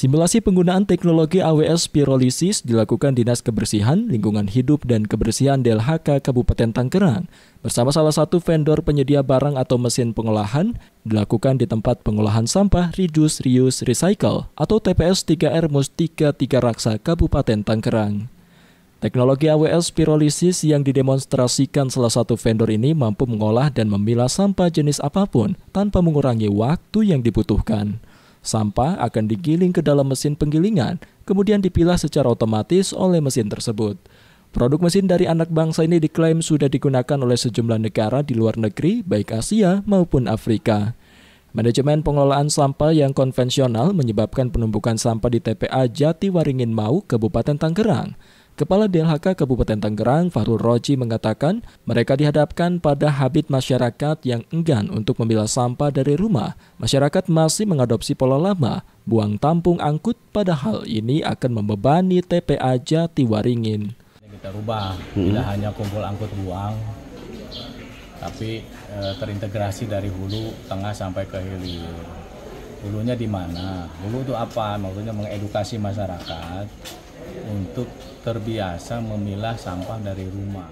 Simulasi penggunaan teknologi AWS pyrolysis dilakukan Dinas Kebersihan, Lingkungan Hidup, dan Kebersihan DLHK Kabupaten Tangerang bersama salah satu vendor penyedia barang atau mesin pengolahan dilakukan di tempat pengolahan sampah Reduce Reuse Recycle atau TPS 3R Mustika 3 Raksa Kabupaten Tangerang. Teknologi AWS pyrolysis yang didemonstrasikan salah satu vendor ini mampu mengolah dan memilah sampah jenis apapun tanpa mengurangi waktu yang dibutuhkan. Sampah akan digiling ke dalam mesin penggilingan, kemudian dipilah secara otomatis oleh mesin tersebut. Produk mesin dari anak bangsa ini diklaim sudah digunakan oleh sejumlah negara di luar negeri, baik Asia maupun Afrika. Manajemen pengelolaan sampah yang konvensional menyebabkan penumpukan sampah di TPA Jatiwaringin Mau, Kabupaten Tangerang. Kepala DLHK Kabupaten Tangerang, Fahrul Roji mengatakan, mereka dihadapkan pada habit masyarakat yang enggan untuk memilah sampah dari rumah. Masyarakat masih mengadopsi pola lama, buang tampung angkut, padahal ini akan membebani TPA Jati Waringin. Kita rubah, hmm. tidak hanya kumpul angkut buang, tapi e, terintegrasi dari hulu, tengah sampai ke hilir. Hulunya di mana? Hulu itu apa? Maksudnya mengedukasi masyarakat untuk terbiasa memilah sampah dari rumah.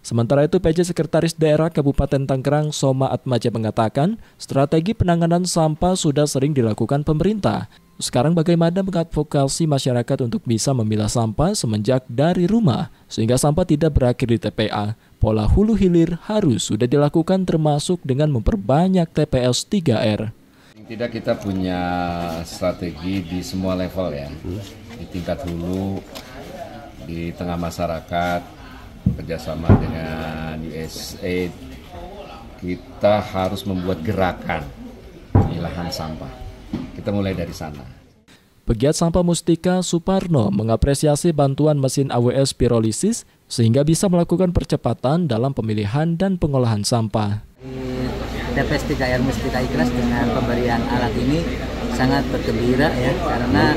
Sementara itu, PJ Sekretaris Daerah Kabupaten Tangerang, Soma Atmaja mengatakan, strategi penanganan sampah sudah sering dilakukan pemerintah. Sekarang bagaimana mengadvokasi masyarakat untuk bisa memilah sampah semenjak dari rumah, sehingga sampah tidak berakhir di TPA. Pola hulu hilir harus sudah dilakukan termasuk dengan memperbanyak TPS 3R tidak kita punya strategi di semua level ya di tingkat hulu di tengah masyarakat kerjasama dengan USAID kita harus membuat gerakan pemilahan sampah kita mulai dari sana Pegiat sampah Mustika Suparno mengapresiasi bantuan mesin AWS pirolisis sehingga bisa melakukan percepatan dalam pemilihan dan pengolahan sampah. TPS 3R Mustika Ikhlas dengan pemberian alat ini sangat bergembira ya karena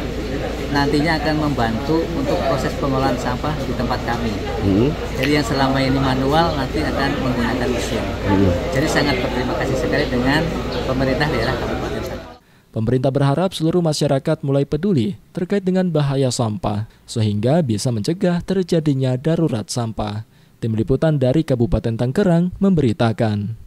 nantinya akan membantu untuk proses pengolahan sampah di tempat kami. Hmm. Jadi yang selama ini manual nanti akan menggunakan mesin. Hmm. Jadi sangat berterima kasih sekali dengan pemerintah daerah Kabupaten Pemerintah berharap seluruh masyarakat mulai peduli terkait dengan bahaya sampah sehingga bisa mencegah terjadinya darurat sampah. Tim liputan dari Kabupaten Tangerang memberitakan.